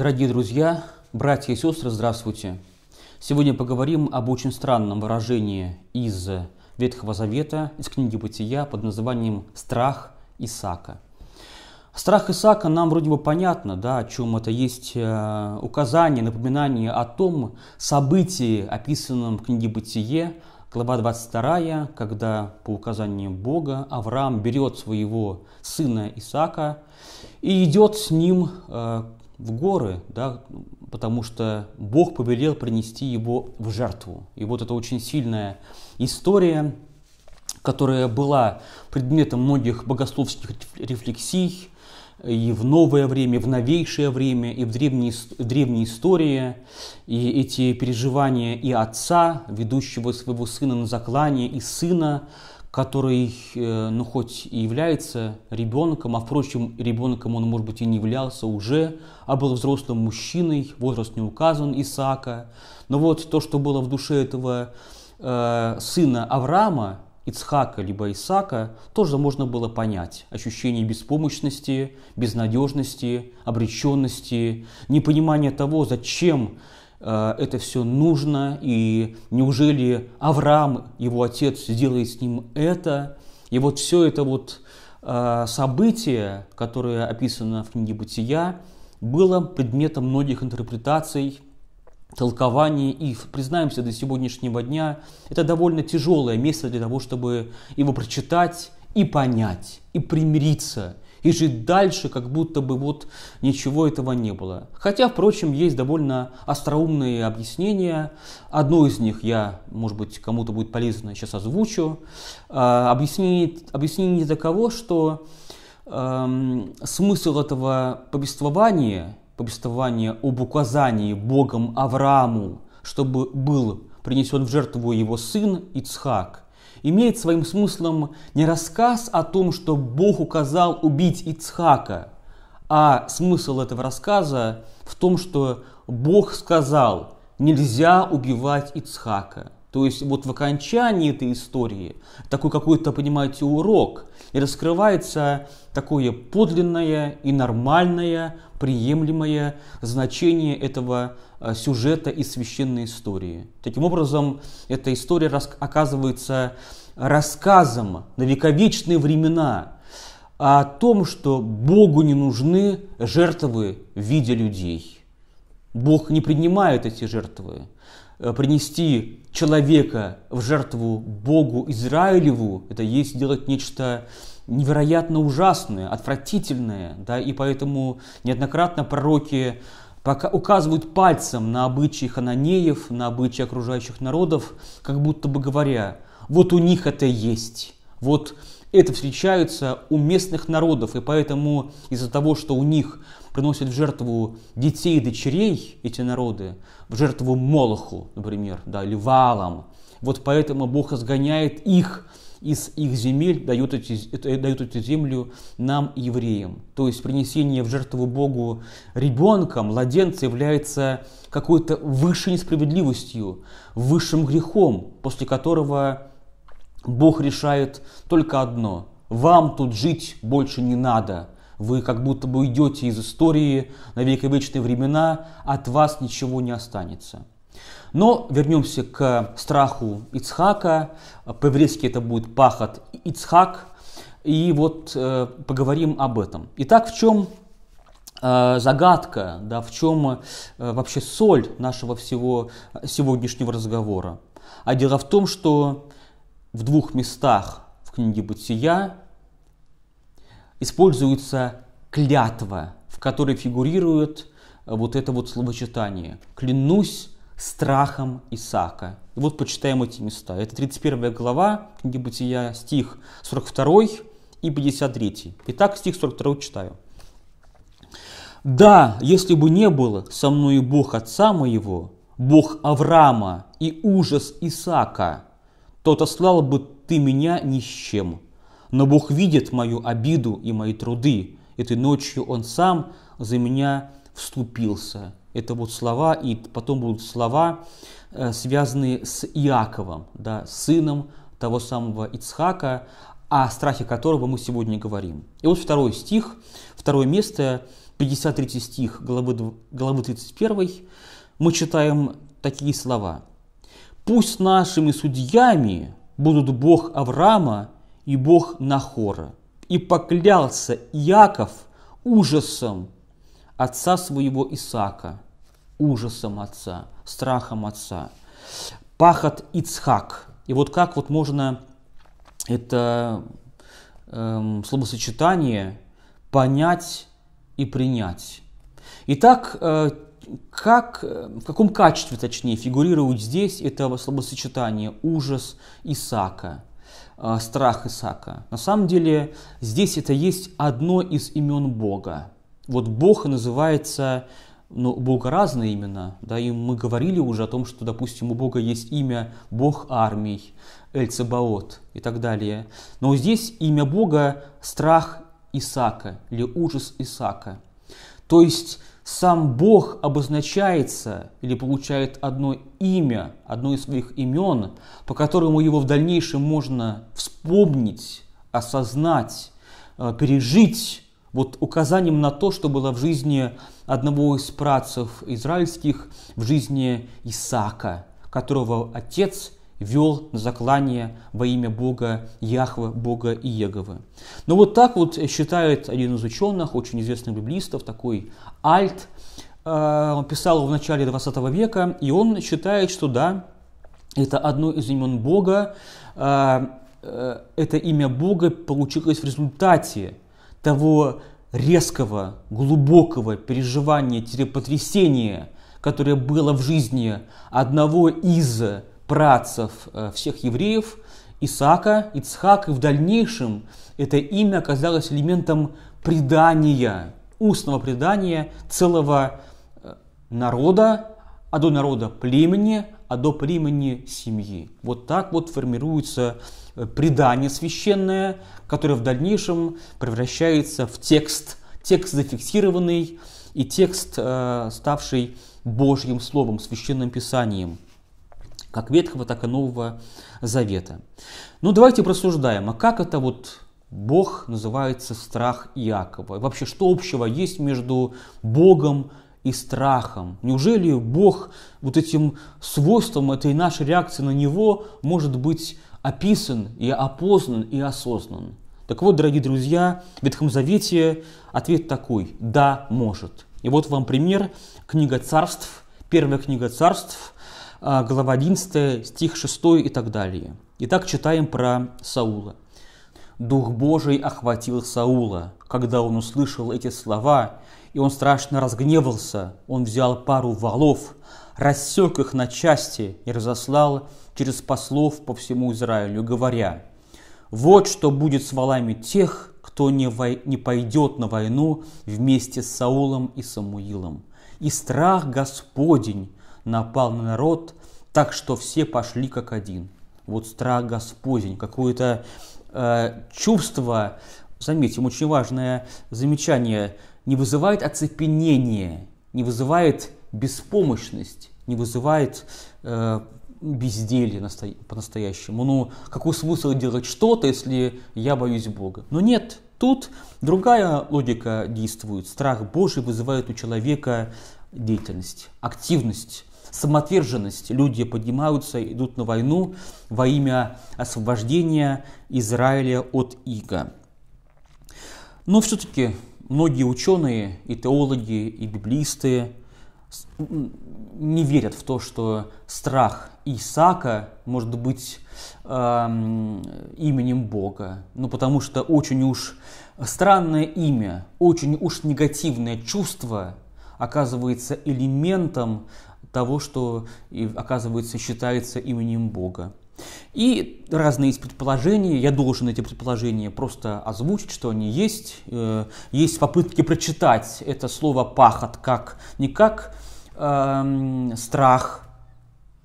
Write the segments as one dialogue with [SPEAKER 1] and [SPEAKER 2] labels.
[SPEAKER 1] Дорогие друзья, братья и сестры, здравствуйте! Сегодня поговорим об очень странном выражении из Ветхого Завета, из книги Бытия под названием «Страх Исака». Страх Исака нам вроде бы понятно, да, о чем это есть э, указание, напоминание о том событии, описанном в книге «Бытие», глава 22, когда по указанию Бога Авраам берет своего сына Исака и идет с ним э, в горы, да, потому что Бог повелел принести его в жертву. И вот это очень сильная история, которая была предметом многих богословских рефлексий и в новое время, и в новейшее время, и в древней, в древней истории, и эти переживания и отца, ведущего своего сына на заклание, и сына, который, э, ну, хоть и является ребенком, а, впрочем, ребенком он, может быть, и не являлся уже, а был взрослым мужчиной, возраст не указан, Исаака. Но вот то, что было в душе этого э, сына Авраама, Ицхака либо Исаака, тоже можно было понять. Ощущение беспомощности, безнадежности, обреченности, непонимание того, зачем Э, это все нужно, и неужели Авраам, его отец, сделает с ним это? И вот все это вот э, событие, которое описано в книге «Бытия», было предметом многих интерпретаций, толкований, и, признаемся, до сегодняшнего дня это довольно тяжелое место для того, чтобы его прочитать и понять, и примириться – и жить дальше, как будто бы вот ничего этого не было. Хотя, впрочем, есть довольно остроумные объяснения. Одно из них я, может быть, кому-то будет полезно, сейчас озвучу. А, объяснение, объяснение таково, что эм, смысл этого повествования, повествования об указании Богом Аврааму, чтобы был принесен в жертву его сын Ицхак – имеет своим смыслом не рассказ о том, что Бог указал убить Ицхака, а смысл этого рассказа в том, что Бог сказал, нельзя убивать Ицхака. То есть вот в окончании этой истории такой какой-то, понимаете, урок, и раскрывается такое подлинное и нормальное приемлемое значение этого э, сюжета из священной истории. Таким образом, эта история оказывается рассказом на вековечные времена о том, что Богу не нужны жертвы в виде людей. Бог не принимает эти жертвы. Э, принести человека в жертву Богу Израилеву, это есть делать нечто невероятно ужасное, отвратительное, да, и поэтому неоднократно пророки пока указывают пальцем на обычаи хананеев, на обычаи окружающих народов, как будто бы говоря, вот у них это есть, вот это встречается у местных народов, и поэтому из-за того, что у них приносят в жертву детей и дочерей эти народы, в жертву Молоху, например, да, или Валам, вот поэтому Бог изгоняет их из их земель, дает, эти, дает эту землю нам, евреям. То есть принесение в жертву Богу ребенка, младенца является какой-то высшей несправедливостью, высшим грехом, после которого Бог решает только одно. Вам тут жить больше не надо. Вы как будто бы уйдете из истории на вековечные времена, от вас ничего не останется. Но вернемся к страху Ицхака. По-еврейски это будет пахот Ицхак. И вот э, поговорим об этом. Итак, в чем э, загадка, да, в чем э, вообще соль нашего всего сегодняшнего разговора? А дело в том, что в двух местах в книге «Бытия» используется клятва, в которой фигурирует э, вот это вот словочитание. «Клянусь страхом Исаака». И вот почитаем эти места. Это 31 глава книги «Бытия», стих 42 и 53. Итак, стих 42 читаю. «Да, если бы не было со мною Бог Отца моего, Бог Авраама и ужас Исаака, то отослал бы ты меня ни с чем. Но Бог видит мою обиду и мои труды. Этой ночью Он сам за меня вступился. Это вот слова, и потом будут слова, э, связанные с Иаковом, да, сыном того самого Ицхака, о страхе которого мы сегодня говорим. И вот второй стих, второе место, 53 стих главы, главы 31, мы читаем такие слова – Пусть нашими судьями будут Бог Авраама и Бог Нахора. И поклялся Иаков ужасом отца своего Исаака, ужасом отца, страхом отца. Пахот Ицхак. И вот как вот можно это эм, словосочетание понять и принять. Итак, э, как, э, в каком качестве, точнее, фигурирует здесь это словосочетание «ужас Исаака», э, «страх Исаака». На самом деле здесь это есть одно из имен Бога. Вот Бог называется, ну, Бога разные имена, да, и мы говорили уже о том, что, допустим, у Бога есть имя Бог армий, Эльцебаот и так далее. Но здесь имя Бога – страх Исаака или ужас Исаака. То есть сам Бог обозначается или получает одно имя, одно из своих имен, по которому его в дальнейшем можно вспомнить, осознать, э, пережить, вот указанием на то, что было в жизни одного из працев израильских, в жизни Исаака, которого отец вел на заклание во имя Бога Яхвы, Бога Иеговы. Но ну, вот так вот считает один из ученых, очень известных библистов, такой Альт, э, он писал в начале 20 века, и он считает, что да, это одно из имен Бога, э, э, это имя Бога получилось в результате того резкого, глубокого переживания, телепотрясения, которое было в жизни одного из працев э, всех евреев, Исаака, Ицхак, и в дальнейшем это имя оказалось элементом предания, устного предания целого э, народа, а до народа племени, а до племени семьи. Вот так вот формируется э, предание священное, которое в дальнейшем превращается в текст, текст зафиксированный и текст, ставший Божьим Словом, Священным Писанием – как Ветхого, так и Нового Завета. Ну давайте просуждаем, а как это вот Бог называется страх Иакова? И вообще, что общего есть между Богом и страхом? Неужели Бог вот этим свойством этой нашей реакции на Него может быть описан и опознан и осознан? Так вот, дорогие друзья, в Ветхом Завете ответ такой – да, может. И вот вам пример, книга царств, первая книга царств, а, глава 11, стих 6 и так далее. Итак, читаем про Саула. «Дух Божий охватил Саула, когда он услышал эти слова, и он страшно разгневался. Он взял пару валов, рассек их на части и разослал через послов по всему Израилю, говоря, «Вот что будет с валами тех, кто не, вой... не пойдет на войну вместе с Саулом и Самуилом. И страх Господень напал на народ, так что все пошли как один. Вот страх Господень, какое-то э, чувство, заметим, очень важное замечание, не вызывает оцепенение, не вызывает беспомощность, не вызывает э, безделье насто- по-настоящему. Ну, какой смысл делать что-то, если я боюсь Бога? Но нет, тут другая логика действует. Страх Божий вызывает у человека деятельность, активность, самоотверженность. Люди поднимаются, идут на войну во имя освобождения Израиля от ига. Но все-таки многие ученые и теологи, и библисты не верят в то, что страх Исаака может быть эм, именем Бога. Ну, потому что очень уж странное имя, очень уж негативное чувство оказывается элементом того, что, оказывается, считается именем Бога. И разные есть предположения, я должен эти предположения просто озвучить, что они есть. Э, есть попытки прочитать это слово «пахот» как, не как эм, страх,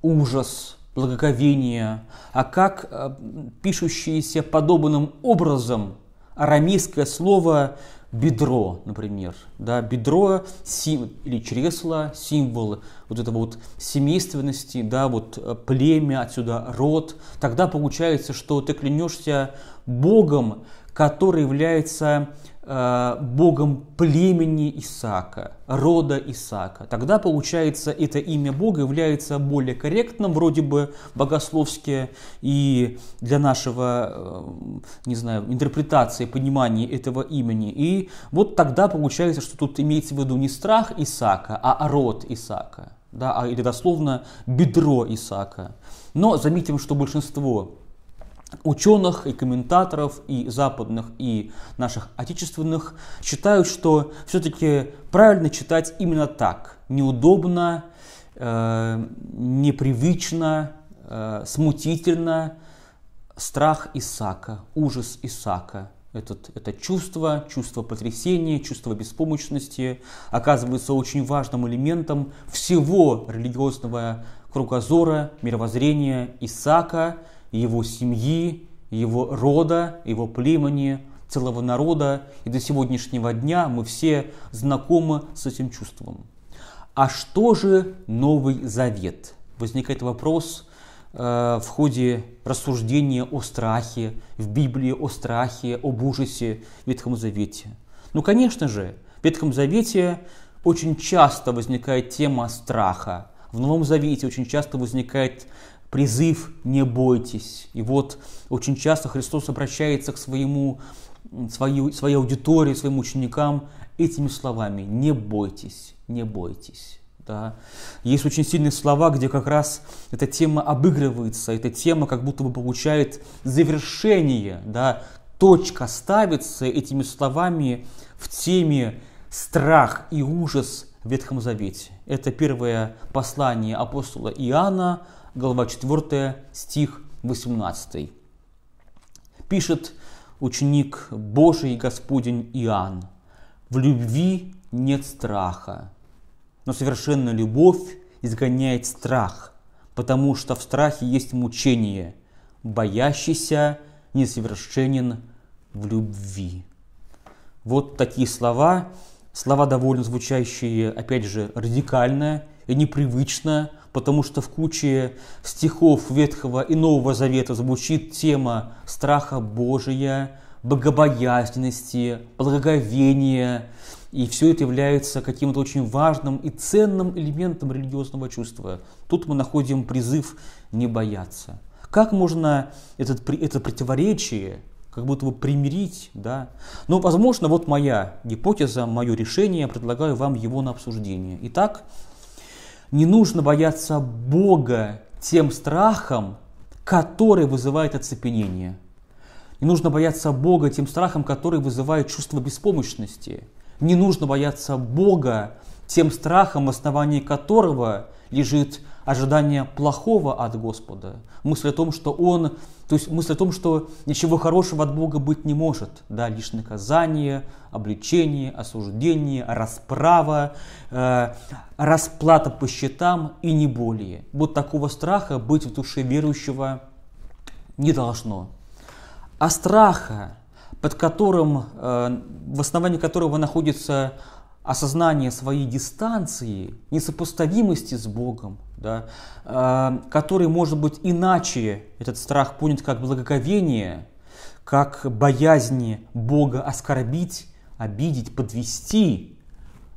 [SPEAKER 1] ужас, благоговение, а как э, пишущееся подобным образом арамейское слово бедро, например. Да, бедро сим, или чресло, символ вот этого вот семейственности, да, вот э, племя, отсюда род. Тогда получается, что ты клянешься Богом, который является Э, богом племени Исаака, рода Исаака. Тогда, получается, это имя Бога является более корректным, вроде бы богословски, и для нашего, э, не знаю, интерпретации, понимания этого имени. И вот тогда получается, что тут имеется в виду не страх Исаака, а род Исаака, да, а или дословно бедро Исаака. Но заметим, что большинство ученых и комментаторов, и западных, и наших отечественных, считают, что все-таки правильно читать именно так. Неудобно, э, непривычно, э, смутительно. Страх Исака, ужас Исака. Этот, это чувство, чувство потрясения, чувство беспомощности оказывается очень важным элементом всего религиозного кругозора, мировоззрения Исаака – его семьи, его рода, его племени, целого народа. И до сегодняшнего дня мы все знакомы с этим чувством. А что же Новый Завет? Возникает вопрос э, в ходе рассуждения о страхе, в Библии о страхе, об ужасе в Ветхом Завете. Ну, конечно же, в Ветхом Завете очень часто возникает тема страха. В Новом Завете очень часто возникает призыв «не бойтесь». И вот очень часто Христос обращается к своему, свою, своей аудитории, своим ученикам этими словами «не бойтесь, не бойтесь». Да. Есть очень сильные слова, где как раз эта тема обыгрывается, эта тема как будто бы получает завершение, да, точка ставится этими словами в теме страх и ужас в Ветхом Завете. Это первое послание апостола Иоанна, глава 4, стих 18. Пишет ученик Божий Господень Иоанн, «В любви нет страха, но совершенная любовь изгоняет страх, потому что в страхе есть мучение, боящийся несовершенен в любви». Вот такие слова, слова довольно звучащие, опять же, радикально и непривычно, потому что в куче стихов Ветхого и Нового Завета звучит тема страха Божия, богобоязненности, благоговения, и все это является каким-то очень важным и ценным элементом религиозного чувства. Тут мы находим призыв не бояться. Как можно этот, это противоречие как будто бы примирить, да? Но, ну, возможно, вот моя гипотеза, мое решение, я предлагаю вам его на обсуждение. Итак, не нужно бояться Бога тем страхом, который вызывает оцепенение. Не нужно бояться Бога тем страхом, который вызывает чувство беспомощности. Не нужно бояться Бога тем страхом, в основании которого лежит ожидание плохого от Господа, мысль о том, что Он, то есть мысль о том, что ничего хорошего от Бога быть не может, да, лишь наказание, обличение, осуждение, расправа, э, расплата по счетам и не более. Вот такого страха быть в душе верующего не должно. А страха, под которым, э, в основании которого находится осознание своей дистанции, несопоставимости с Богом, да, э, который, может быть, иначе этот страх понят как благоговение, как боязнь Бога оскорбить, обидеть, подвести.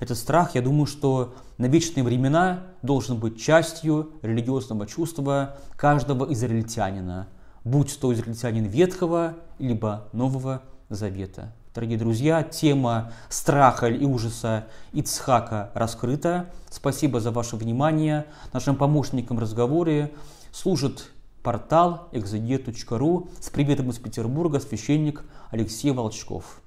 [SPEAKER 1] Этот страх, я думаю, что на вечные времена должен быть частью религиозного чувства каждого израильтянина, будь то израильтянин Ветхого либо Нового Завета. Дорогие друзья, тема страха и ужаса Ицхака раскрыта. Спасибо за ваше внимание. Нашим помощником в разговоре служит портал exeget.ru с приветом из Петербурга священник Алексей Волчков.